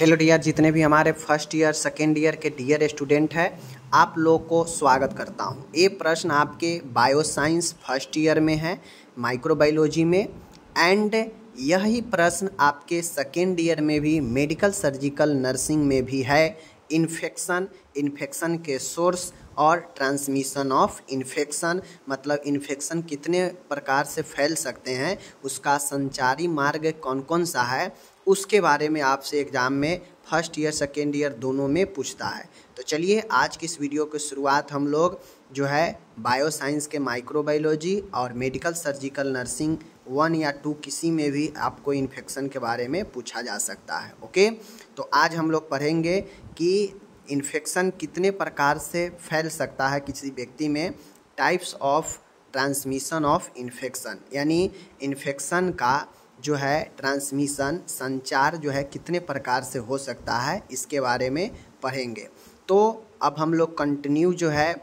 hello dear जितने भी हमारे फर्स्ट ईयर सेकेंड ईयर के डियर स्टूडेंट हैं आप लोग को स्वागत करता हूँ ये प्रश्न आपके बायोसाइंस फर्स्ट ईयर में है माइक्रोबायोलॉजी में एंड यही प्रश्न आपके सेकेंड ईयर में भी मेडिकल सर्जिकल नर्सिंग में भी है इन्फेक्शन इन्फेक्शन के सोर्स और ट्रांसमिशन ऑफ इन्फेक्शन मतलब इन्फेक्शन कितने प्रकार से फैल सकते हैं उसका संचारी मार्ग कौन कौन सा है उसके बारे में आपसे एग्ज़ाम में फर्स्ट ईयर सेकेंड ईयर दोनों में पूछता है तो चलिए आज की इस वीडियो की शुरुआत हम लोग जो है बायो साइंस के माइक्रोबायोलॉजी और मेडिकल सर्जिकल नर्सिंग वन या टू किसी में भी आपको इन्फेक्शन के बारे में पूछा जा सकता है ओके तो आज हम लोग पढ़ेंगे कि इन्फेक्शन कितने प्रकार से फैल सकता है किसी व्यक्ति में types of transmission of infection यानी इन्फेक्शन का जो है ट्रांसमिशन संचार जो है कितने प्रकार से हो सकता है इसके बारे में पढ़ेंगे तो अब हम लोग कंटिन्यू जो है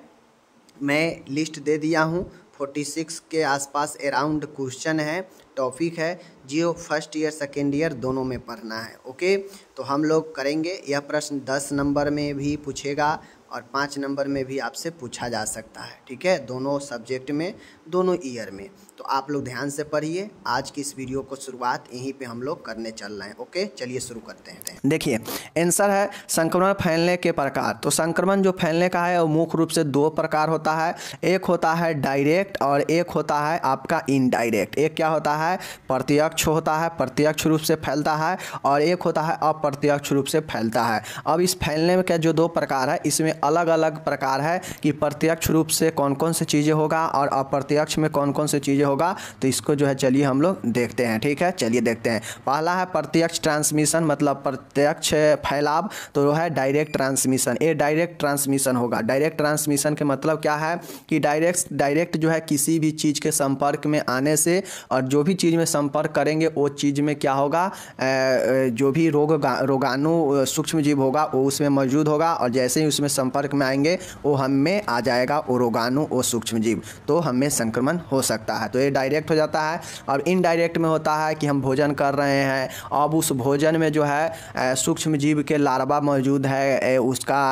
मैं लिस्ट दे दिया हूँ फोर्टी सिक्स के आसपास अराउंड क्वेश्चन है टॉपिक है जियो फर्स्ट ईयर सेकेंड ईयर दोनों में पढ़ना है ओके तो हम लोग करेंगे यह प्रश्न दस नंबर में भी पूछेगा और पाँच नंबर में भी आपसे पूछा जा सकता है ठीक है दोनों सब्जेक्ट में दोनों ईयर में तो आप लोग ध्यान से पढ़िए आज की इस वीडियो को शुरुआत यहीं पे हम लोग करने चल रहे हैं ओके चलिए शुरू करते हैं देखिए आंसर है संक्रमण फैलने के प्रकार तो संक्रमण जो फैलने का है वो मुख्य रूप से दो प्रकार होता है एक होता है डायरेक्ट और एक होता है आपका इनडायरेक्ट एक क्या होता है प्रत्यक्ष होता है प्रत्यक्ष रूप से फैलता है और एक होता है अप्रत्यक्ष रूप से फैलता है अब इस फैलने का जो दो प्रकार है इसमें अलग अलग प्रकार है कि प्रत्यक्ष रूप से कौन कौन सी चीज़ें होगा और अप्रत्यक्ष प्रत्यक्ष में कौन कौन सी चीज़ें होगा तो इसको जो है चलिए हम लोग देखते हैं ठीक है चलिए देखते हैं पहला है प्रत्यक्ष ट्रांसमिशन मतलब प्रत्यक्ष फैलाव तो वो है direct transmission A direct transmission होगा डायरेक्ट ट्रांसमिशन के मतलब क्या है कि डायरेक्ट डायरेक्ट जो है किसी भी चीज़ के संपर्क में आने से और जो भी चीज़ में संपर्क करेंगे वो चीज़ में क्या होगा जो भी रोग रोगाणु सूक्ष्म जीव होगा वो उसमें मौजूद होगा और जैसे ही उसमें संपर्क में आएंगे वो हमें आ जाएगा वो रोगाणु वो सूक्ष्म जीव तो हमें संक्रमण हो सकता है तो ये डायरेक्ट हो जाता है और इनडायरेक्ट में होता है कि हम भोजन कर रहे हैं अब उस भोजन में जो है सूक्ष्म जीव के लार्वा मौजूद है उसका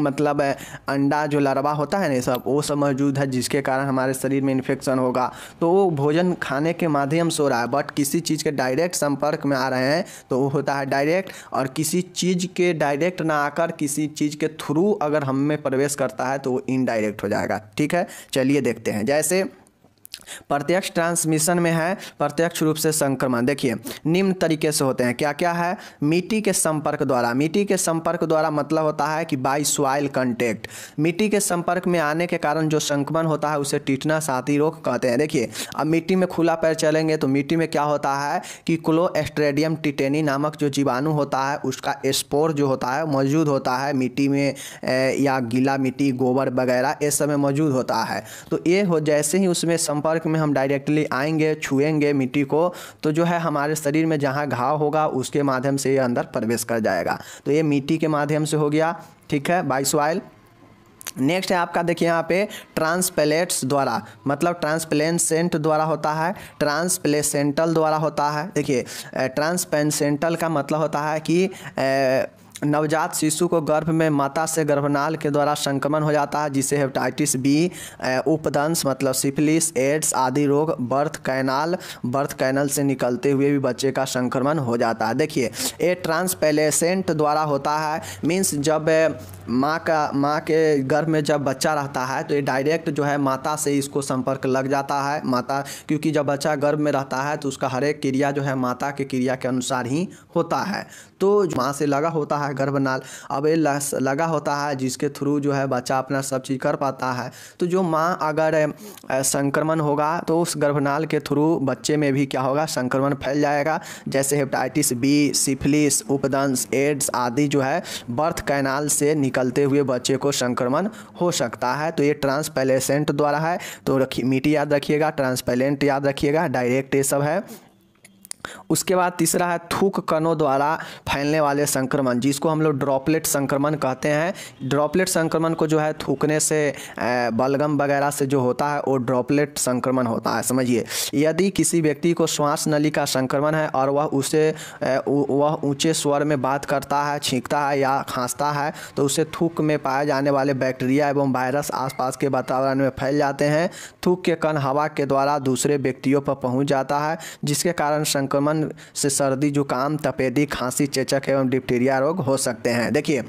मतलब अंडा जो लरवा होता है ना सब वो सब मौजूद है जिसके कारण हमारे शरीर में इन्फेक्शन होगा तो वो भोजन खाने के माध्यम से हो रहा है बट किसी चीज़ के डायरेक्ट संपर्क में आ रहे हैं तो वो होता है डायरेक्ट और किसी चीज़ के डायरेक्ट ना आकर किसी चीज़ के थ्रू अगर हम में प्रवेश करता है तो वो इनडायरेक्ट हो जाएगा ठीक है चलिए देखते हैं जैसे प्रत्यक्ष ट्रांसमिशन में है प्रत्यक्ष रूप से संक्रमण देखिए निम्न तरीके से होते हैं क्या क्या है मिट्टी के संपर्क द्वारा मिट्टी के संपर्क द्वारा मतलब होता है कि बाई सॉइल कंटेक्ट मिट्टी के संपर्क में आने के कारण जो संक्रमण होता है उसे टिटना साथी रोग कहते हैं देखिए अब मिट्टी में खुला पैर चलेंगे तो मिट्टी में क्या होता है कि क्लोएस्ट्रेडियम टिटेनी नामक जो जीवाणु होता है उसका स्पोर जो होता है मौजूद होता है मिट्टी में या गीला मिट्टी गोबर वगैरह ये सब में मौजूद होता है तो ये हो जैसे ही उसमें संपर्क संपर्क में हम डायरेक्टली आएंगे छुएंगे मिट्टी को तो जो है हमारे शरीर में जहाँ घाव होगा उसके माध्यम से ये अंदर प्रवेश कर जाएगा तो ये मिट्टी के माध्यम से हो गया ठीक है बाइस ऑयल नेक्स्ट है आपका देखिए यहाँ पे ट्रांसप्लेट्स द्वारा मतलब ट्रांसप्लेसेंट द्वारा होता है ट्रांसप्लेसेंटल द्वारा होता है देखिए ट्रांसपेंसेंटल का मतलब होता है कि नवजात शिशु को गर्भ में माता से गर्भनाल के द्वारा संक्रमण हो जाता है जिसे हेपेटाइटिस बी उपदंश मतलब सिफिलिस एड्स आदि रोग बर्थ कैनाल बर्थ कैनल से निकलते हुए भी बच्चे का संक्रमण हो जाता है देखिए ये ट्रांसपेलेसेंट द्वारा होता है मीन्स जब माँ का माँ के गर्भ में जब बच्चा रहता है तो ये डायरेक्ट जो है माता से इसको संपर्क लग जाता है माता क्योंकि जब बच्चा गर्भ में रहता है तो उसका हर एक क्रिया जो है माता के क्रिया के अनुसार ही होता है तो माँ से लगा होता है गर्भनाल अब ये लगा होता है जिसके थ्रू जो है बच्चा अपना सब चीज़ कर पाता है तो जो माँ अगर संक्रमण होगा तो उस गर्भनाल के थ्रू बच्चे में भी क्या होगा संक्रमण फैल जाएगा जैसे हेपेटाइटिस बी सिफिलिस उपदंश एड्स आदि जो है बर्थ कैनाल से निकलते हुए बच्चे को संक्रमण हो सकता है तो ये ट्रांसपेलेसेंट द्वारा है तो रखिए मीट याद रखिएगा ट्रांसपेलेंट याद रखिएगा डायरेक्ट ये सब है उसके बाद तीसरा है थूक कणों द्वारा फैलने वाले संक्रमण जिसको हम लोग ड्रॉपलेट संक्रमण कहते हैं ड्रॉपलेट संक्रमण को जो है थूकने से बलगम वगैरह से जो होता है वो ड्रॉपलेट संक्रमण होता है समझिए यदि किसी व्यक्ति को श्वास नली का संक्रमण है और वह उसे वह ऊंचे स्वर में बात करता है छींकता है या खाँसता है तो उसे थूक में पाए जाने वाले बैक्टीरिया एवं वायरस आसपास के वातावरण में फैल जाते हैं थूक के कण हवा के द्वारा दूसरे व्यक्तियों पर पहुँच जाता है जिसके कारण संक्रमण से सर्दी जुकाम तपेदी खांसी चेचक एवं डिप्टीरिया रोग हो सकते हैं देखिए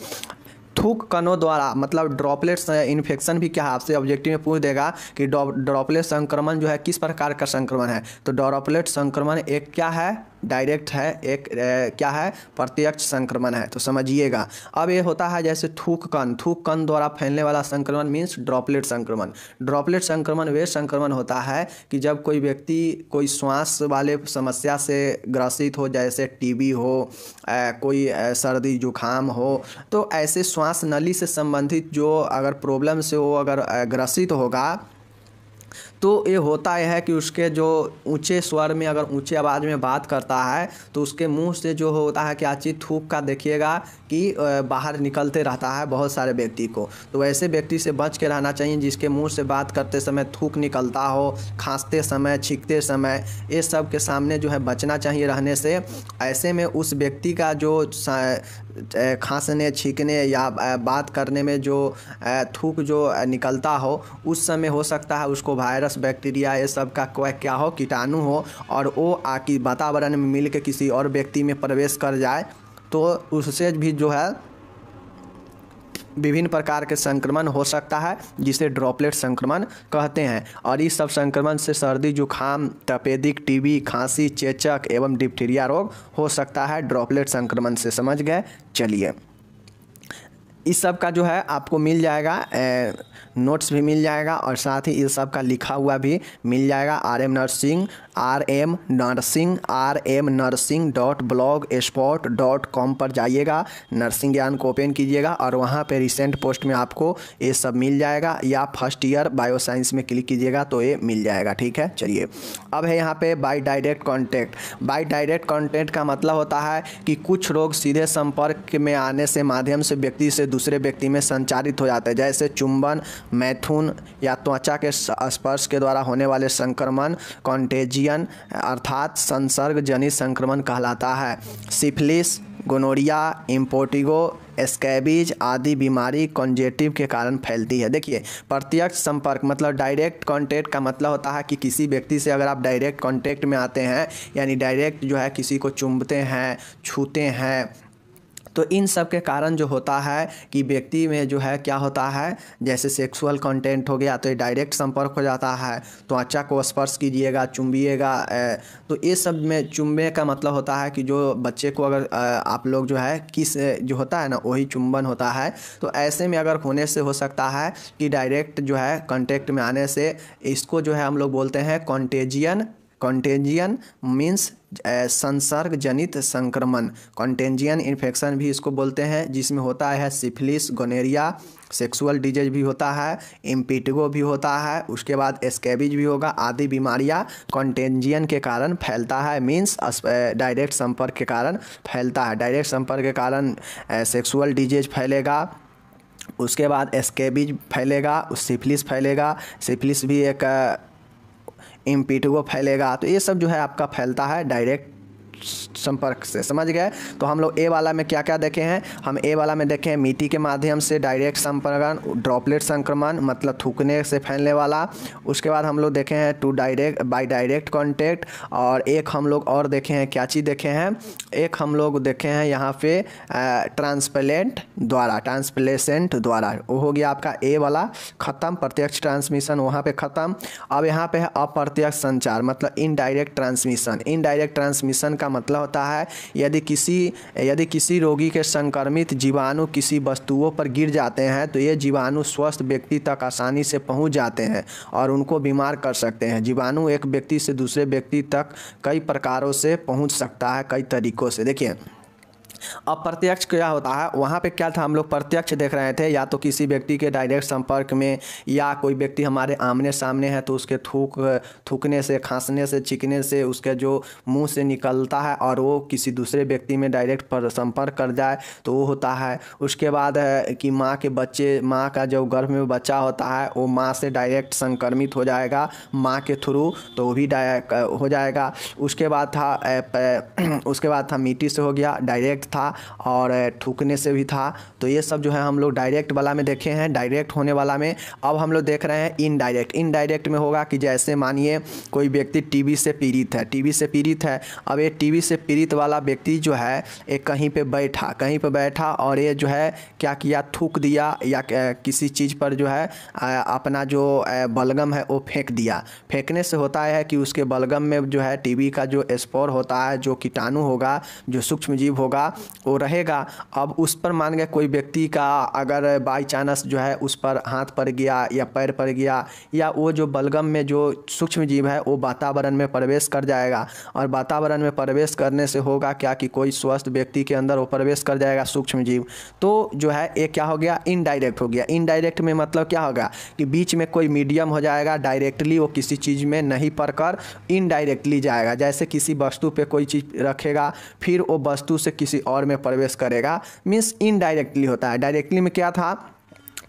थूक कणों द्वारा मतलब ड्रॉपलेट्स इन्फेक्शन भी क्या है आपसे ऑब्जेक्टिव में पूछ देगा कि ड्रॉपलेट संक्रमण जो है किस प्रकार का संक्रमण है तो ड्रॉपलेट संक्रमण एक क्या है डायरेक्ट है एक ए, क्या है प्रत्यक्ष संक्रमण है तो समझिएगा अब ये होता है जैसे थूक कण थूक कण द्वारा फैलने वाला संक्रमण मीन्स ड्रॉपलेट संक्रमण ड्रॉपलेट संक्रमण वे संक्रमण होता है कि जब कोई व्यक्ति कोई श्वास वाले समस्या से ग्रसित हो जैसे टीबी हो ए, कोई ए, सर्दी जुखाम हो तो ऐसे श्वास नली से संबंधित जो अगर प्रॉब्लम से वो अगर ग्रसित होगा तो ये होता यह है कि उसके जो ऊंचे स्वर में अगर ऊंचे आवाज़ में बात करता है तो उसके मुंह से जो होता है कि आची थूक का देखिएगा कि बाहर निकलते रहता है बहुत सारे व्यक्ति को तो ऐसे व्यक्ति से बच के रहना चाहिए जिसके मुंह से बात करते समय थूक निकलता हो खांसते समय छींकते समय ये सब के सामने जो है बचना चाहिए रहने से ऐसे में उस व्यक्ति का जो खांसने छींकने या बात करने में जो थूक जो निकलता हो उस समय हो सकता है उसको वायरस वायरस बैक्टीरिया ये सब का क्या हो कीटाणु हो और वो आकि वातावरण में मिल के किसी और व्यक्ति में प्रवेश कर जाए तो उससे भी जो है विभिन्न प्रकार के संक्रमण हो सकता है जिसे ड्रॉपलेट संक्रमण कहते हैं और इस सब संक्रमण से सर्दी जुखाम तपेदिक टीबी खांसी चेचक एवं डिप्टीरिया रोग हो सकता है ड्रॉपलेट संक्रमण से समझ गए चलिए इस सब का जो है आपको मिल जाएगा ए, नोट्स भी मिल जाएगा और साथ ही इस सब का लिखा हुआ भी मिल जाएगा R M nursing R M nursing R M nursing dot blog spot dot com पर जाइएगा नर्सिंग ज्ञान को ओपन कीजिएगा और वहाँ पर रिसेंट पोस्ट में आपको ये सब मिल जाएगा या फर्स्ट ईयर बायोसाइंस में क्लिक कीजिएगा तो ये मिल जाएगा ठीक है चलिए अब है यहाँ पे by direct contact by direct contact का मतलब होता है कि कुछ रोग सीधे संपर्क में आने से माध्यम से व्यक्ति से दूसरे व्यक्ति में संचारित हो जाते हैं जैसे चुंबन मैथुन या त्वचा के स्पर्श के द्वारा होने वाले संक्रमण कॉन्टेजिया पीलियन अर्थात संसर्ग जनित संक्रमण कहलाता है सिफिलिस गोनोरिया इम्पोटिगो स्कैबिज आदि बीमारी कॉन्जेटिव के कारण फैलती है देखिए प्रत्यक्ष संपर्क मतलब डायरेक्ट कांटेक्ट का मतलब होता है कि किसी व्यक्ति से अगर आप डायरेक्ट कांटेक्ट में आते हैं यानी डायरेक्ट जो है किसी को चुंबते हैं छूते हैं तो इन सब के कारण जो होता है कि व्यक्ति में जो है क्या होता है जैसे सेक्सुअल कंटेंट हो गया तो ये डायरेक्ट संपर्क हो जाता है तो अच्छा को स्पर्श कीजिएगा चुंबिएगा तो ये सब में चुंबे का मतलब होता है कि जो बच्चे को अगर आप लोग जो है किस जो होता है ना वही चुंबन होता है तो ऐसे में अगर होने से हो सकता है कि डायरेक्ट जो है कॉन्टेक्ट में आने से इसको जो है हम लोग बोलते हैं कॉन्टेजियन कॉन्टेजियन मीन्स संसर्ग जनित संक्रमण कॉन्टेजियन इन्फेक्शन भी इसको बोलते हैं जिसमें होता है सिफिलिस गोनेरिया सेक्सुअल डिजीज भी होता है इम्पिटगो भी होता है उसके बाद एस्केबिज भी होगा आदि बीमारियां कॉन्टेजियन के कारण फैलता है मीन्स डायरेक्ट uh, संपर्क के कारण फैलता है डायरेक्ट संपर्क के कारण सेक्सुअल uh, डिजीज फैलेगा उसके बाद एस्केबिज फैलेगा सिफिलिस फैलेगा सिफिलिस भी एक uh, इम्पीट वो फैलेगा तो ये सब जो है आपका फैलता है डायरेक्ट संपर्क से समझ गए तो हम लोग ए वाला में क्या क्या देखे हैं हम ए वाला में देखे हैं मिट्टी के माध्यम से डायरेक्ट संपर्कन ड्रॉपलेट संक्रमण मतलब थूकने से फैलने वाला उसके बाद हम लोग देखे हैं two direct by direct contact और एक हम लोग और देखे हैं क्या चीज़ देखे हैं एक हम लोग देखे हैं यहाँ पे ट्रांसप्लेंट द्वारा ट्रांसप्लेसेंट द्वारा वो हो गया आपका ए वाला ख़त्म प्रत्यक्ष ट्रांसमिशन वहाँ पर ख़त्म अब यहाँ पे है अप्रत्यक्ष संचार मतलब इनडायरेक्ट ट्रांसमिशन इनडायरेक्ट ट्रांसमिशन का का मतलब होता है यदि किसी यदि किसी रोगी के संक्रमित जीवाणु किसी वस्तुओं पर गिर जाते हैं तो ये जीवाणु स्वस्थ व्यक्ति तक आसानी से पहुंच जाते हैं और उनको बीमार कर सकते हैं जीवाणु एक व्यक्ति से दूसरे व्यक्ति तक कई प्रकारों से पहुंच सकता है कई तरीक़ों से देखिए अप्रत्यक्ष क्या होता है वहाँ पे क्या था हम लोग प्रत्यक्ष देख रहे थे या तो किसी व्यक्ति के डायरेक्ट संपर्क में या कोई व्यक्ति हमारे आमने सामने है तो उसके थूक थूकने से खांसने से चिकने से उसके जो मुंह से निकलता है और वो किसी दूसरे व्यक्ति में डायरेक्ट पर संपर्क कर जाए तो वो होता है उसके बाद है कि माँ के बच्चे माँ का जो गर्भ में बच्चा होता है वो माँ से डायरेक्ट संक्रमित हो जाएगा माँ के थ्रू तो वो भी हो जाएगा उसके बाद था उसके बाद था मिट्टी से हो गया डायरेक्ट था और थूकने से भी था तो ये सब जो है हम लोग डायरेक्ट वाला में देखे हैं डायरेक्ट होने वाला में अब हम लोग देख रहे हैं इनडायरेक्ट इनडायरेक्ट में होगा कि जैसे मानिए कोई व्यक्ति टी से पीड़ित है टी से पीड़ित है अब ये टी से पीड़ित वाला व्यक्ति जो है एक कहीं पर बैठा कहीं पर बैठा और ये जो है क्या किया थूक दिया या किसी चीज़ पर जो है अपना जो बलगम है वो फेंक दिया फेंकने से होता है कि उसके बलगम में जो है टीबी का जो स्पोर होता है जो कीटाणु होगा जो सूक्ष्म जीव होगा वो रहेगा अब उस पर मान गए कोई व्यक्ति का अगर बाई चांस जो है उस पर हाथ पड़ गया या पैर पड़ गया या वो जो बलगम में जो सूक्ष्म जीव है वो वातावरण में प्रवेश कर जाएगा और वातावरण में प्रवेश करने से होगा क्या कि कोई स्वस्थ व्यक्ति के अंदर वो प्रवेश कर जाएगा सूक्ष्म जीव तो जो है ये क्या हो गया इनडायरेक्ट हो गया इनडायरेक्ट में मतलब क्या होगा कि बीच में कोई मीडियम हो जाएगा डायरेक्टली वो किसी चीज़ में नहीं पड़ कर इनडायरेक्टली जाएगा जैसे किसी वस्तु पर कोई चीज़ रखेगा फिर वो वस्तु से किसी और में प्रवेश करेगा मीन्स इनडायरेक्टली होता है डायरेक्टली में क्या था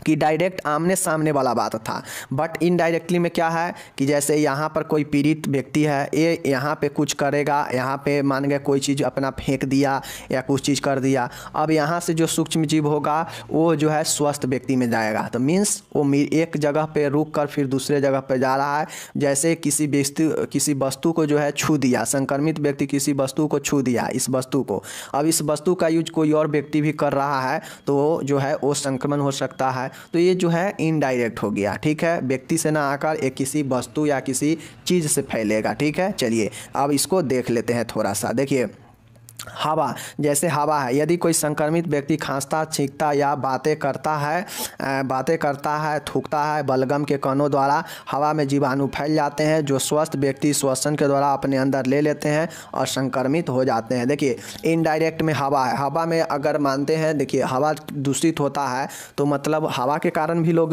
कि डायरेक्ट आमने सामने वाला बात था बट इनडायरेक्टली में क्या है कि जैसे यहाँ पर कोई पीड़ित व्यक्ति है ये यहाँ पे कुछ करेगा यहाँ पे मान गए कोई चीज़ अपना फेंक दिया या कुछ चीज़ कर दिया अब यहाँ से जो सूक्ष्म जीव होगा वो जो है स्वस्थ व्यक्ति में जाएगा तो मीन्स वो एक जगह पे रुक कर फिर दूसरे जगह पर जा रहा है जैसे किसी व्यक्ति किसी वस्तु को जो है छू दिया संक्रमित व्यक्ति किसी वस्तु को छू दिया इस वस्तु को अब इस वस्तु का यूज कोई और व्यक्ति भी कर रहा है तो जो है वो संक्रमण हो सकता है तो ये जो है इनडायरेक्ट हो गया ठीक है व्यक्ति से ना आकर एक किसी वस्तु या किसी चीज़ से फैलेगा ठीक है चलिए अब इसको देख लेते हैं थोड़ा सा देखिए हवा जैसे हवा है यदि कोई संक्रमित व्यक्ति खांसता छींकता या बातें करता है बातें करता है थूकता है बलगम के कणों द्वारा हवा में जीवाणु फैल जाते हैं जो स्वस्थ व्यक्ति श्वसन के द्वारा अपने अंदर ले लेते हैं और संक्रमित हो जाते हैं देखिए इनडायरेक्ट में हवा है हवा में अगर मानते हैं देखिए हवा दूषित होता है तो मतलब हवा के कारण भी लोग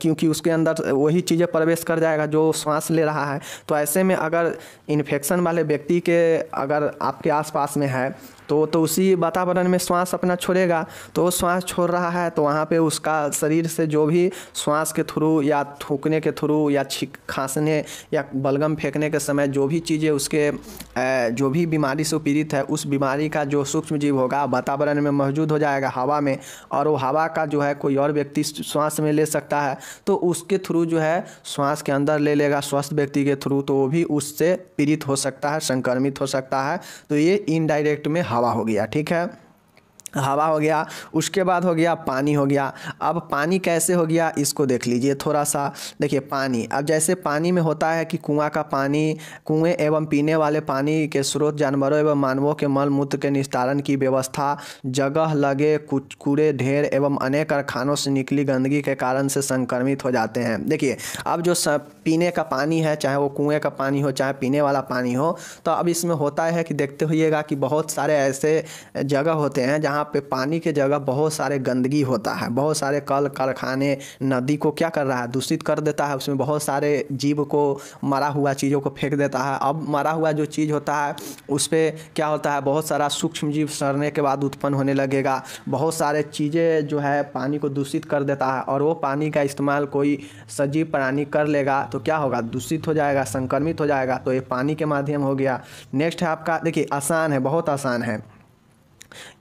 क्योंकि उसके अंदर वही चीज़ें प्रवेश कर जाएगा जो श्वास ले रहा है तो ऐसे में अगर इन्फेक्शन वाले व्यक्ति के अगर आप आपके आसपास में है तो तो उसी वातावरण में श्वास अपना छोड़ेगा तो वो श्वास छोड़ रहा है तो वहाँ पे उसका शरीर से जो भी श्वास के थ्रू या थूकने के थ्रू या छिक खांसने या बलगम फेंकने के समय जो भी चीज़ें उसके जो भी बीमारी से पीड़ित है उस बीमारी का जो सूक्ष्म जीव होगा वातावरण में मौजूद हो जाएगा हवा में और वो हवा का जो है कोई और व्यक्ति श्वास में ले सकता है तो उसके थ्रू जो है श्वास के अंदर ले लेगा स्वस्थ व्यक्ति के थ्रू तो वो भी उससे पीड़ित हो सकता है संक्रमित हो सकता है तो ये इनडायरेक्ट में हवा दावा हो गया ठीक है हवा हो गया उसके बाद हो गया पानी हो गया अब पानी कैसे हो गया इसको देख लीजिए थोड़ा सा देखिए पानी अब जैसे पानी में होता है कि कुआं का पानी कुएं एवं पीने वाले पानी के स्रोत जानवरों एवं मानवों के मल मूत्र के निस्तारण की व्यवस्था जगह लगे कुछ कूड़े ढेर एवं अनेक कारखानों से निकली गंदगी के कारण से संक्रमित हो जाते हैं देखिए अब जो पीने का पानी है चाहे वो कुएँ का पानी हो चाहे पीने वाला पानी हो तो अब इसमें होता है कि देखते हुएगा कि बहुत सारे ऐसे जगह होते हैं जहाँ यहाँ पे पानी के जगह बहुत सारे गंदगी होता है बहुत सारे कल कारखाने नदी को क्या कर रहा है दूषित कर देता है उसमें बहुत सारे जीव को मरा हुआ चीज़ों को फेंक देता है अब मरा हुआ जो चीज़ होता है उस पर क्या होता है बहुत सारा सूक्ष्म जीव सड़ने के बाद उत्पन्न होने लगेगा बहुत सारे चीज़ें जो है पानी को दूषित कर देता है और वो पानी का इस्तेमाल कोई सजीव प्राणी कर लेगा तो क्या होगा दूषित हो जाएगा संक्रमित हो जाएगा तो ये पानी के माध्यम हो गया नेक्स्ट है आपका देखिए आसान है बहुत आसान है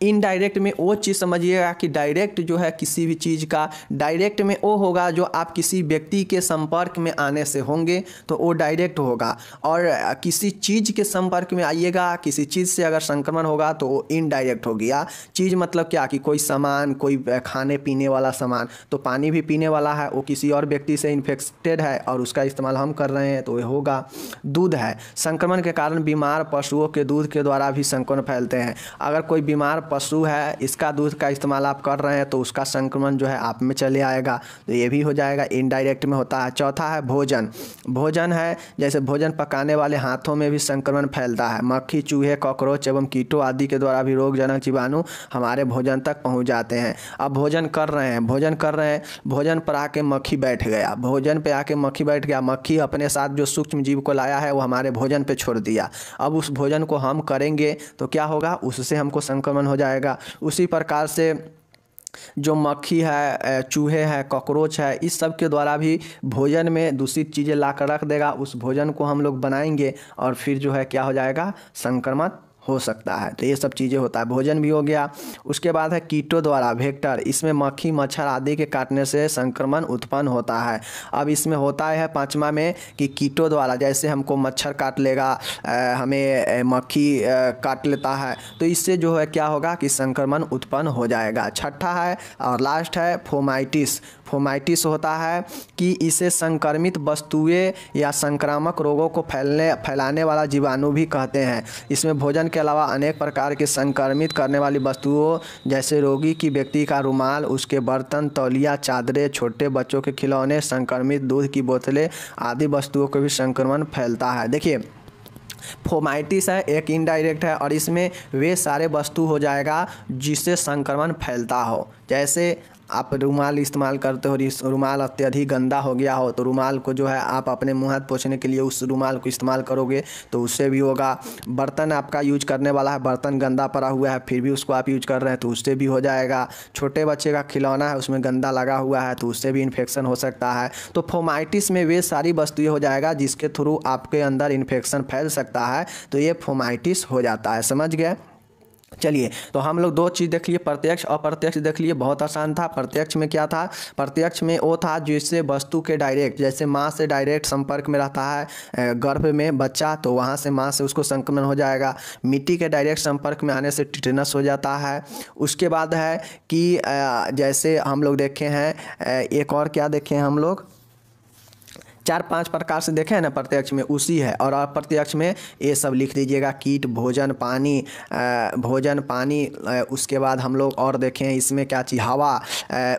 इनडायरेक्ट में वो चीज़ समझिएगा कि डायरेक्ट जो है किसी भी चीज़ का डायरेक्ट में वो होगा जो आप किसी व्यक्ति के संपर्क में आने से होंगे तो वो डायरेक्ट होगा और किसी चीज़ के संपर्क में आइएगा किसी चीज़ से अगर संक्रमण होगा तो वो इनडायरेक्ट हो गया चीज़ मतलब क्या कि कोई सामान कोई खाने पीने वाला सामान तो पानी भी पीने वाला है वो किसी और व्यक्ति से इन्फेक्टेड है और उसका इस्तेमाल हम कर रहे हैं तो वह होगा दूध है संक्रमण के कारण बीमार पशुओं के दूध के द्वारा भी संक्रमण फैलते हैं अगर कोई बीमार पशु है इसका दूध का इस्तेमाल आप कर रहे हैं तो उसका संक्रमण जो है आप में चले आएगा तो ये भी हो जाएगा इनडायरेक्ट में होता है चौथा है भोजन भोजन है जैसे भोजन पकाने वाले हाथों में भी संक्रमण फैलता है मक्खी चूहे कॉकरोच एवं कीटों आदि के द्वारा भी रोगजनक जीवाणु हमारे भोजन तक पहुँच जाते हैं अब भोजन कर रहे हैं भोजन कर रहे हैं भोजन पर आके मक्खी बैठ गया भोजन पर आके मक्खी बैठ गया मक्खी अपने साथ जो सूक्ष्म जीव को लाया है वो हमारे भोजन पर छोड़ दिया अब उस भोजन को हम करेंगे तो क्या होगा उससे हमको संक्रमण संक्रमण हो जाएगा उसी प्रकार से जो मक्खी है चूहे हैं कॉकरोच है इस सब के द्वारा भी भोजन में दूषित चीज़ें ला कर रख देगा उस भोजन को हम लोग बनाएंगे और फिर जो है क्या हो जाएगा संक्रमण हो सकता है तो ये सब चीज़ें होता है भोजन भी हो गया उसके बाद है कीटों द्वारा वेक्टर इसमें मक्खी मच्छर आदि के काटने से संक्रमण उत्पन्न होता है अब इसमें होता है पाँचवा में कि कीटों द्वारा जैसे हमको मच्छर काट लेगा हमें मक्खी काट लेता है तो इससे जो है क्या होगा कि संक्रमण उत्पन्न हो जाएगा छठा है और लास्ट है फोमाइटिस फोमाइटिस होता है कि इसे संक्रमित वस्तुएं या संक्रामक रोगों को फैलने फैलाने वाला जीवाणु भी कहते हैं इसमें भोजन के अलावा अनेक प्रकार के संक्रमित करने वाली वस्तुओं जैसे रोगी की व्यक्ति का रुमाल उसके बर्तन तौलिया चादरें छोटे बच्चों के खिलौने संक्रमित दूध की बोतलें आदि वस्तुओं को भी संक्रमण फैलता है देखिए फोमाइटिस है एक इनडायरेक्ट है और इसमें वे सारे वस्तु हो जाएगा जिससे संक्रमण फैलता हो जैसे आप रुमाल इस्तेमाल करते हो और इस रुमाल अत्यधिक गंदा हो गया हो तो रुमाल को जो है आप अपने मुँह हाथ पोछने के लिए उस रुमाल को इस्तेमाल करोगे तो उससे भी होगा बर्तन आपका यूज करने वाला है बर्तन गंदा पड़ा हुआ है फिर भी उसको आप यूज कर रहे हैं तो उससे भी हो जाएगा छोटे बच्चे का खिलौना है उसमें गंदा लगा हुआ है तो उससे भी इन्फेक्शन हो सकता है तो फोमाइटिस में वे सारी वस्तुएँ हो जाएगा जिसके थ्रू आपके अंदर इन्फेक्शन फैल सकता है तो ये फोमाइटिस हो जाता है समझ गया चलिए तो हम लोग दो चीज़ देख लिए प्रत्यक्ष अप्रत्यक्ष देख लिए बहुत आसान था प्रत्यक्ष में क्या था प्रत्यक्ष में वो था जिससे वस्तु के डायरेक्ट जैसे माँ से डायरेक्ट संपर्क में रहता है गर्भ में बच्चा तो वहाँ से माँ से उसको संक्रमण हो जाएगा मिट्टी के डायरेक्ट संपर्क में आने से टिटनस हो जाता है उसके बाद है कि जैसे हम लोग देखे हैं एक और क्या देखे हैं हम लोग चार पांच प्रकार से देखें ना प्रत्यक्ष में उसी है और अप्रत्यक्ष में ये सब लिख दीजिएगा कीट भोजन पानी भोजन पानी उसके बाद हम लोग और देखें इसमें क्या चीज़ हवा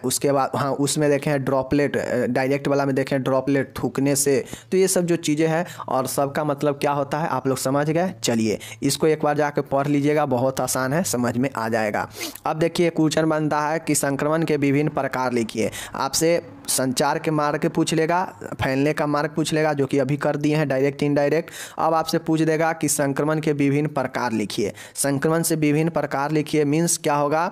उसके बाद हाँ उसमें देखें ड्रॉपलेट डायरेक्ट वाला में देखें ड्रॉपलेट थूकने से तो ये सब जो चीज़ें हैं और सबका मतलब क्या होता है आप लोग समझ गए चलिए इसको एक बार जाकर पढ़ लीजिएगा बहुत आसान है समझ में आ जाएगा अब देखिए क्वेश्चन बनता है कि संक्रमण के विभिन्न प्रकार लिखिए आपसे संचार के मार्ग पूछ लेगा फैलने देने का मार्ग पूछ लेगा जो कि अभी कर दिए हैं डायरेक्ट इनडायरेक्ट अब आपसे पूछ देगा कि संक्रमण के विभिन्न प्रकार लिखिए संक्रमण से विभिन्न प्रकार लिखिए मीन्स क्या होगा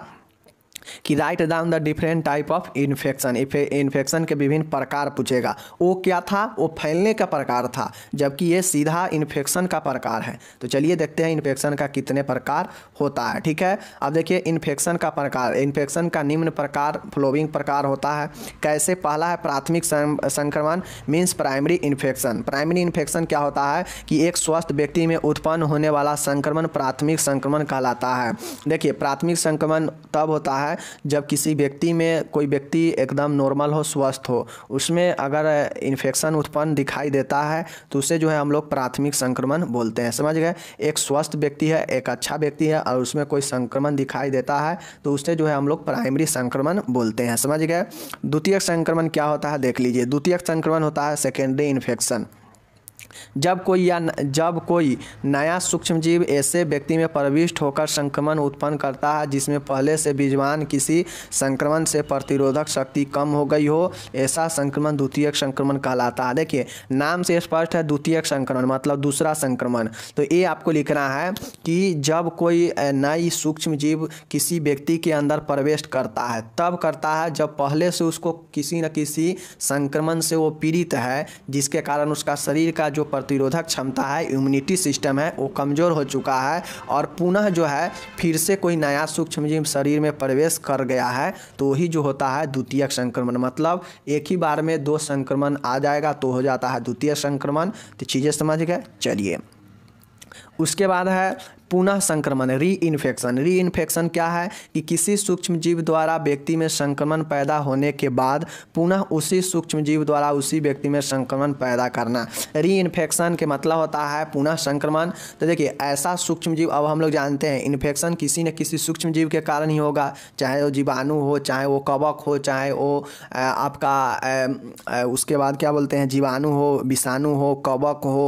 कि write down the different type of infection infection के विभिन्न प्रकार पूछेगा वो क्या था वो फैलने का प्रकार था जबकि ये सीधा इन्फेक्शन का प्रकार है तो चलिए देखते हैं इन्फेक्शन का कितने प्रकार होता है ठीक है अब देखिए इन्फेक्शन का प्रकार इन्फेक्शन का निम्न प्रकार फ्लोविंग प्रकार होता है कैसे पहला है प्राथमिक संक्रमण means primary infection primary infection क्या होता है कि एक स्वस्थ व्यक्ति में उत्पन्न होने वाला संक्रमण प्राथमिक संक्रमण कहलाता है देखिए प्राथमिक संक्रमण तब होता है जब किसी व्यक्ति में कोई व्यक्ति एकदम नॉर्मल हो स्वस्थ हो उसमें अगर इन्फेक्शन उत्पन्न दिखाई देता है तो उसे जो है हम लोग प्राथमिक संक्रमण बोलते हैं समझ गए एक स्वस्थ व्यक्ति है एक अच्छा व्यक्ति है और उसमें कोई संक्रमण दिखाई देता है तो उसे जो है हम लोग प्राइमरी संक्रमण बोलते हैं समझ गए द्वितीय संक्रमण क्या होता है देख लीजिए द्वितीय संक्रमण होता है सेकेंडरी इन्फेक्शन जब कोई या जब कोई नया सूक्ष्म जीव ऐसे व्यक्ति में प्रविष्ट होकर संक्रमण उत्पन्न करता है जिसमें पहले से बीजवान किसी संक्रमण से प्रतिरोधक शक्ति कम हो गई हो ऐसा संक्रमण द्वितीयक संक्रमण कहलाता है देखिए नाम से स्पष्ट है द्वितीय संक्रमण मतलब दूसरा संक्रमण तो ये आपको लिखना है कि जब कोई नई सूक्ष्म जीव किसी व्यक्ति के अंदर प्रवेश करता है तब करता है जब पहले से उसको किसी न किसी संक्रमण से वो पीड़ित है जिसके कारण उसका शरीर का जो प्रतिरोधक क्षमता है इम्यूनिटी सिस्टम है वो कमज़ोर हो चुका है और पुनः जो है फिर से कोई नया सूक्ष्मजीव शरीर में प्रवेश कर गया है तो वही जो होता है द्वितीय संक्रमण मतलब एक ही बार में दो संक्रमण आ जाएगा तो हो जाता है द्वितीय संक्रमण तो चीज़ें समझ गए चलिए उसके बाद है पुनः संक्रमण री इन्फेक्शन री इन्फेक्शन क्या है कि किसी सूक्ष्म जीव द्वारा व्यक्ति में संक्रमण पैदा होने के बाद पुनः उसी सूक्ष्म जीव द्वारा उसी व्यक्ति में संक्रमण पैदा करना री इन्फेक्शन के मतलब होता है पुनः संक्रमण तो देखिए ऐसा सूक्ष्म जीव अब हम लोग जानते हैं इन्फेक्शन किसी न किसी सूक्ष्म जीव के कारण ही होगा चाहे वो जीवाणु हो चाहे वो कवक हो चाहे वो आपका उसके बाद क्या बोलते हैं जीवाणु हो विषाणु हो कवक हो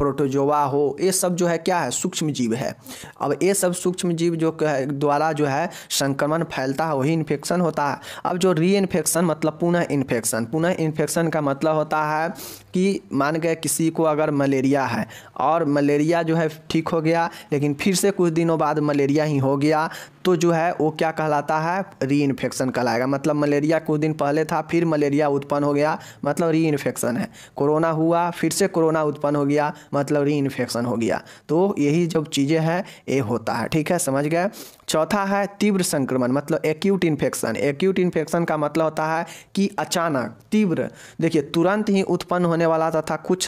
प्रोटोजोवा हो ये सब जो है क्या है सूक्ष्म सूक्ष्म जीव है अब ये सब सूक्ष्म जीव जो द्वारा जो है संक्रमण फैलता है वही इन्फेक्शन होता है अब जो री इन्फेक्शन मतलब पुनः इन्फेक्शन पुनः इन्फेक्शन का मतलब होता है कि मान गए किसी को अगर मलेरिया है और मलेरिया जो है ठीक हो गया लेकिन फिर से कुछ दिनों बाद मलेरिया ही हो गया तो जो है वो क्या कहलाता है री इन्फेक्शन कहलाएगा मतलब मलेरिया कुछ दिन पहले था फिर मलेरिया उत्पन्न हो गया मतलब री इन्फेक्शन है कोरोना हुआ फिर से कोरोना उत्पन्न हो गया मतलब री इन्फेक्शन हो गया तो यही जब चीज़ें हैं ये होता है ठीक है समझ गए चौथा है तीव्र संक्रमण मतलब एक्यूट इन्फेक्शन एक्यूट इन्फेक्शन का मतलब होता है कि अचानक तीव्र देखिए तुरंत ही उत्पन्न होने वाला तथा कुछ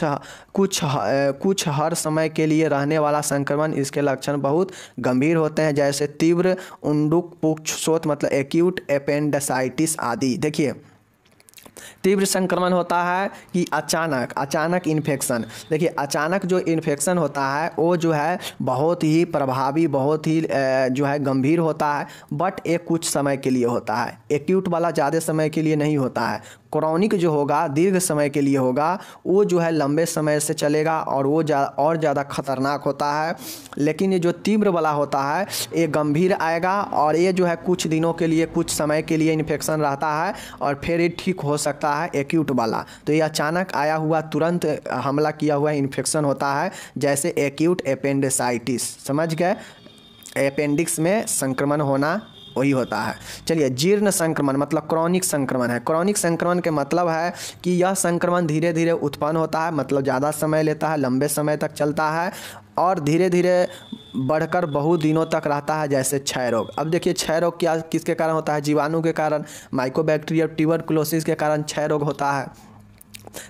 कुछ कुछ हर समय के लिए रहने वाला संक्रमण इसके लक्षण बहुत गंभीर होते हैं जैसे तीव्र उंडुक पुक्ष शोत मतलब एक्यूट एपेंडसाइटिस आदि देखिए तीव्र संक्रमण होता है कि अचानक अचानक इन्फेक्शन देखिए अचानक जो इन्फेक्शन होता है वो जो है बहुत ही प्रभावी बहुत ही जो है गंभीर होता है बट एक कुछ समय के लिए होता है एक्यूट वाला ज़्यादा समय के लिए नहीं होता है क्रॉनिक जो होगा दीर्घ समय के लिए होगा वो जो है लंबे समय से चलेगा और वो जा, और ज़्यादा खतरनाक होता है लेकिन ये जो तीव्र वाला होता है ये गंभीर आएगा और ये जो है कुछ दिनों के लिए कुछ समय के लिए इन्फेक्शन रहता है और फिर ये ठीक हो सकता है एक्यूट वाला तो ये अचानक आया हुआ तुरंत हमला किया हुआ इन्फेक्शन होता है जैसे एक्यूट एपेंडिसाइटिस समझ गए अपेंडिक्स में संक्रमण होना वही होता है चलिए जीर्ण संक्रमण मतलब क्रॉनिक संक्रमण है क्रॉनिक संक्रमण के मतलब है कि यह संक्रमण धीरे धीरे उत्पन्न होता है मतलब ज़्यादा समय लेता है लंबे समय तक चलता है और धीरे धीरे बढ़कर बहुत दिनों तक रहता है जैसे क्षय रोग अब देखिए क्षय रोग क्या किसके कारण होता है जीवाणु के कारण माइकोबैक्टीरिया ट्यूबरकुलोसिस के कारण क्षय रोग होता है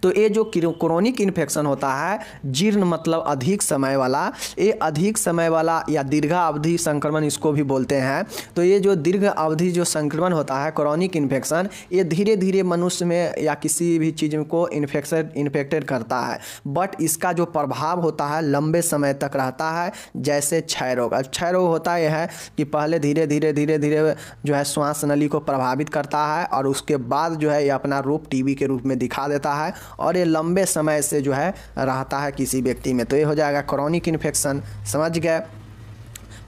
तो ये जो क्रोनिक इन्फेक्शन होता है जीर्ण मतलब अधिक समय वाला ये अधिक समय वाला या दीर्घ अवधि संक्रमण इसको भी बोलते हैं तो ये जो दीर्घ अवधि जो संक्रमण होता है क्रोनिक इन्फेक्शन ये धीरे धीरे मनुष्य में या किसी भी चीज़ को इन्फेक्शन इन्फेक्टेड करता है बट इसका जो प्रभाव होता है लंबे समय तक रहता है जैसे क्षय रोग अब क्षय रोग होता यह है कि पहले धीरे धीरे धीरे धीरे जो है श्वास नली को प्रभावित करता है और उसके बाद जो है ये अपना रूप टीबी के रूप में दिखा देता है और ये लंबे समय से जो है रहता है किसी व्यक्ति में तो ये हो जाएगा क्रॉनिक इन्फेक्शन समझ गए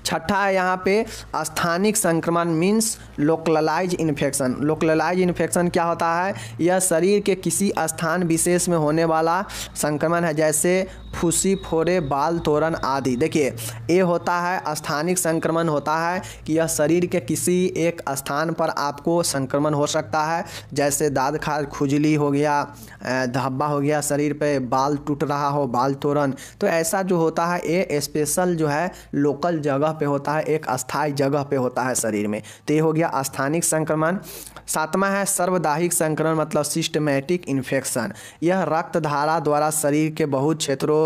छठा है यहाँ पे स्थानिक संक्रमण means localise infection localise infection क्या होता है यह शरीर के किसी स्थान विशेष में होने वाला संक्रमण है जैसे फुसी फोरे बाल तोरण आदि देखिए ये होता है स्थानिक संक्रमण होता है कि यह शरीर के किसी एक स्थान पर आपको संक्रमण हो सकता है जैसे दाद खाद खुजली हो गया धब्बा हो गया शरीर पे बाल टूट रहा हो बाल तोरण तो ऐसा जो होता है ये स्पेशल जो है लोकल जगह पे होता है एक अस्थाई जगह पे होता है शरीर में तो ये हो गया स्थानिक संक्रमण सातवां है सर्वदाहिक संक्रमण मतलब सिस्टमेटिक इन्फेक्शन यह रक्त धारा द्वारा शरीर के बहुत क्षेत्रों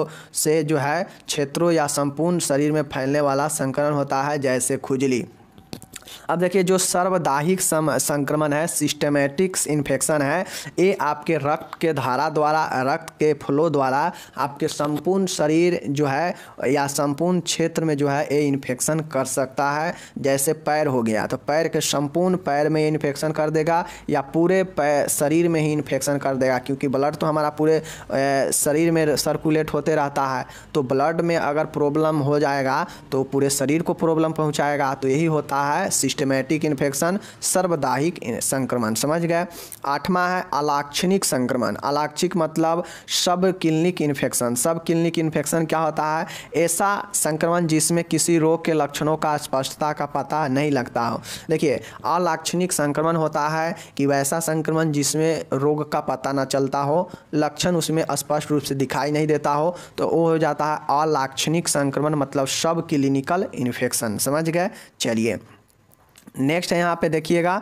से जो है क्षेत्रों या संपूर्ण शरीर में फैलने वाला संक्रमण होता है जैसे खुजली अब देखिए जो सर्वदाहिक सम संक्रमण है सिस्टमेटिक्स इन्फेक्शन है ये आपके रक्त के धारा द्वारा रक्त के फ्लो द्वारा आपके संपूर्ण शरीर जो है या संपूर्ण क्षेत्र में जो है ये इन्फेक्शन कर सकता है जैसे पैर हो गया तो पैर के संपूर्ण पैर में इन्फेक्शन कर देगा या पूरे शरीर में ही इन्फेक्शन कर देगा क्योंकि ब्लड तो हमारा पूरे शरीर में सर्कुलेट होते रहता है तो ब्लड में अगर प्रॉब्लम हो जाएगा तो पूरे शरीर को प्रॉब्लम पहुँचाएगा तो यही होता है सिस्टम सिस्टमैटिक इन्फेक्शन सर्वदाहिक संक्रमण समझ गए आठवां है अलाक्षणिक संक्रमण अलाक्षिक मतलब subclinical infection subclinical infection क्या होता है ऐसा संक्रमण जिसमें किसी रोग के लक्षणों का स्पष्टता का पता नहीं लगता हो देखिए अलाक्षणिक संक्रमण होता है कि वैसा संक्रमण जिसमें रोग का पता ना चलता हो लक्षण उसमें स्पष्ट रूप से दिखाई नहीं देता हो तो वो हो जाता है अलाक्षणिक संक्रमण मतलब सब क्लिनिकल इन्फेक्शन समझ गए चलिए नेक्स्ट है यहाँ पे देखिएगा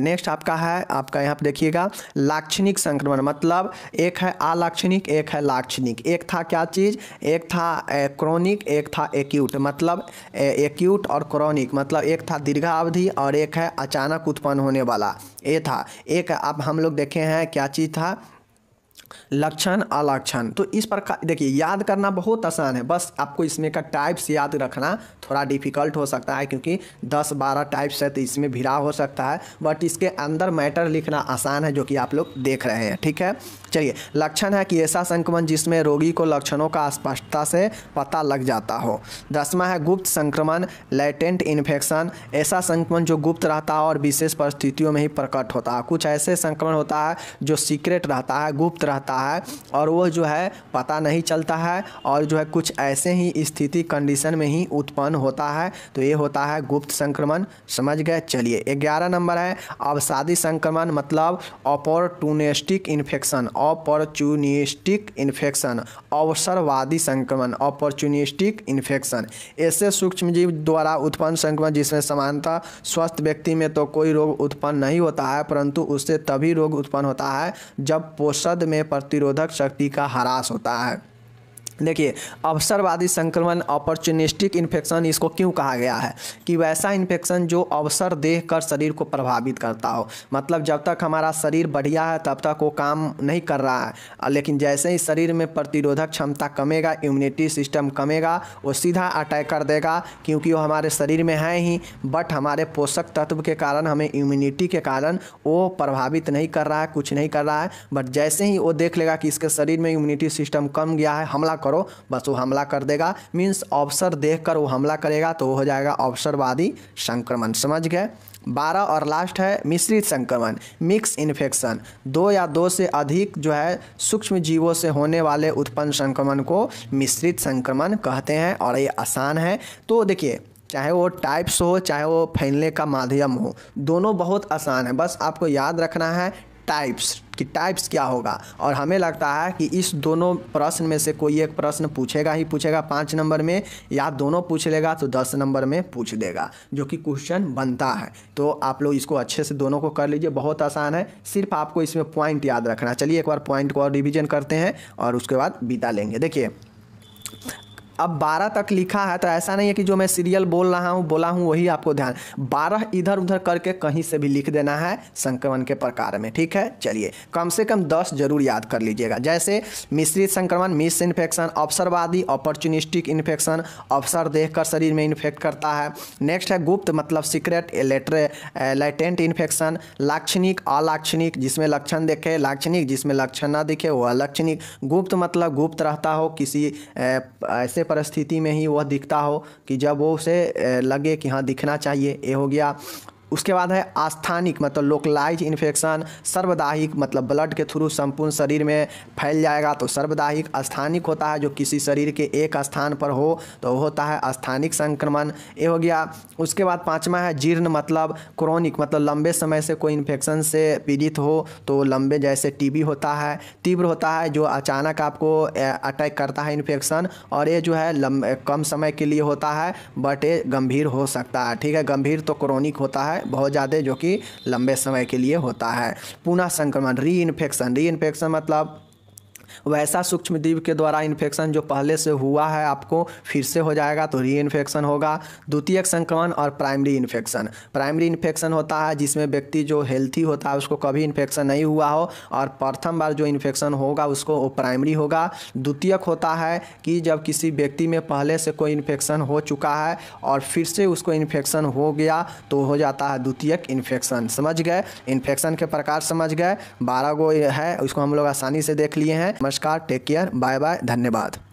नेक्स्ट आपका है आपका यहाँ पे देखिएगा लाक्षणिक संक्रमण मतलब एक है अलाक्षणिक एक है लाक्षणिक एक था क्या चीज़ एक था क्रोनिक एक था एक्यूट मतलब एक्यूट और क्रोनिक मतलब एक था दीर्घावधि और एक है अचानक उत्पन्न होने वाला ये था एक अब हम लोग देखे हैं क्या चीज़ था लक्षण अलक्षण तो इस प्रकार देखिए याद करना बहुत आसान है बस आपको इसमें का टाइप्स याद रखना थोड़ा डिफिकल्ट हो सकता है क्योंकि 10-12 टाइप्स है तो इसमें भिड़ा हो सकता है बट इसके अंदर मैटर लिखना आसान है जो कि आप लोग देख रहे हैं ठीक है चलिए लक्षण है कि ऐसा संक्रमण जिसमें रोगी को लक्षणों का स्पष्टता से पता लग जाता हो दसवा है गुप्त संक्रमण लेटेंट इन्फेक्शन ऐसा संक्रमण जो गुप्त रहता है और विशेष परिस्थितियों में ही प्रकट होता है कुछ ऐसे संक्रमण होता है जो सीक्रेट रहता है गुप्त रहता रहता है और वह जो है पता नहीं चलता है और जो है कुछ ऐसे ही स्थिति कंडीशन में ही उत्पन्न होता है तो ये होता है गुप्त संक्रमण समझ गए चलिए ग्यारह नंबर है अवसादी संक्रमण मतलब अपॉर्टुनिस्टिक इन्फेक्शन अपॉर्चुनिस्टिक इन्फेक्शन अवसरवादी संक्रमण अपॉर्चुनिस्टिक इन्फेक्शन ऐसे सूक्ष्मजीव द्वारा उत्पन्न संक्रमण जिसमें समानता स्वस्थ व्यक्ति में तो कोई रोग उत्पन्न नहीं होता है परंतु उससे तभी रोग उत्पन्न होता है जब पोषद में प्रतिरोधक शक्ति का ह्रास होता है देखिए अवसरवादी संक्रमण अपॉर्चुनिस्टिक इन्फेक्शन इसको क्यों कहा गया है कि वैसा इन्फेक्शन जो अवसर देख कर शरीर को प्रभावित करता हो मतलब जब तक हमारा शरीर बढ़िया है तब तक वो काम नहीं कर रहा है लेकिन जैसे ही शरीर में प्रतिरोधक क्षमता कमेगा इम्यूनिटी सिस्टम कमेगा वो सीधा अटैक कर देगा क्योंकि वो हमारे शरीर में है ही बट हमारे पोषक तत्व के कारण हमें इम्यूनिटी के कारण वो प्रभावित नहीं कर रहा है कुछ नहीं कर रहा है बट जैसे ही वो देख लेगा कि इसके शरीर में इम्यूनिटी सिस्टम कम गया है हमला करो बस वो हमला कर देगा मीन्स अवसर देख वो हमला करेगा तो हो जाएगा अवसरवादी संक्रमण समझ गए बारह और लास्ट है मिश्रित संक्रमण मिक्स इन्फेक्शन दो या दो से अधिक जो है सूक्ष्म जीवों से होने वाले उत्पन्न संक्रमण को मिश्रित संक्रमण कहते हैं और ये आसान है तो देखिए चाहे वो टाइप्स हो चाहे वो फैलने का माध्यम हो दोनों बहुत आसान है बस आपको याद रखना है टाइप्स कि टाइप्स क्या होगा और हमें लगता है कि इस दोनों प्रश्न में से कोई एक प्रश्न पूछेगा ही पूछेगा पाँच नंबर में या दोनों पूछ लेगा तो दस नंबर में पूछ देगा जो कि क्वेश्चन बनता है तो आप लोग इसको अच्छे से दोनों को कर लीजिए बहुत आसान है सिर्फ आपको इसमें पॉइंट याद रखना चलिए एक बार पॉइंट को और रिविजन करते हैं और उसके बाद बिता लेंगे देखिए अब बारह तक लिखा है तो ऐसा नहीं है कि जो मैं सीरियल बोल रहा हूँ बोला हूँ वही आपको ध्यान बारह इधर उधर करके कहीं से भी लिख देना है संक्रमण के प्रकार में ठीक है चलिए कम से कम दस जरूर याद कर लीजिएगा जैसे मिश्रित संक्रमण मिस इन्फेक्शन अवसरवादी अपॉर्चुनिस्टिक इन्फेक्शन अवसर देखकर शरीर में इन्फेक्ट करता है नेक्स्ट है गुप्त मतलब सीक्रेट लेटर लेटेंट इन्फेक्शन लाक्षणिक अलाक्षणिक जिसमें लक्षण देखे लाक्षणिक जिसमें लक्षण ना दिखे वो अलक्षणिक गुप्त मतलब गुप्त रहता हो किसी ऐसे परिस्थिति में ही वह दिखता हो कि जब वो उसे लगे कि हाँ दिखना चाहिए ये हो गया उसके बाद है आस्थानिक मतलब लोकलाइज इन्फेक्शन सर्वदाहिक मतलब ब्लड के थ्रू संपूर्ण शरीर में फैल जाएगा तो सर्वदाहिक स्थानिक होता है जो किसी शरीर के एक स्थान पर हो तो होता है स्थानिक संक्रमण ये हो गया उसके बाद पाँचवा है जीर्ण मतलब क्रोनिक मतलब लंबे समय से कोई इन्फेक्शन से पीड़ित हो तो लंबे जैसे टीबी होता है तीव्र होता है जो अचानक आपको अटैक करता है इन्फेक्शन और ये जो है कम समय के लिए होता है बट ये गंभीर हो सकता है ठीक है गंभीर तो क्रोनिक होता है है बहुत ज़्यादा जो कि लंबे समय के लिए होता है पुनः संक्रमण री इन्फेक्शन री इन्फेक्शन मतलब वैसा सूक्ष्म के द्वारा इन्फेक्शन जो पहले से हुआ है आपको फिर से हो जाएगा तो री इन्फेक्शन होगा द्वितीयक संक्रमण और प्राइमरी इन्फेक्शन प्राइमरी इन्फेक्शन होता है जिसमें व्यक्ति जो हेल्थी होता है उसको कभी इन्फेक्शन नहीं हुआ हो और प्रथम बार जो इन्फेक्शन होगा उसको वो प्राइमरी होगा द्वितीयक होता है कि जब किसी व्यक्ति में पहले से कोई इन्फेक्शन हो चुका है और फिर से उसको इन्फेक्शन हो गया तो हो जाता है द्वितीयक इन्फेक्शन समझ गए इन्फेक्शन के प्रकार समझ गए बारह गो है उसको हम लोग आसानी से देख लिए हैं नमस्कार टेक केयर बाय बाय धन्यवाद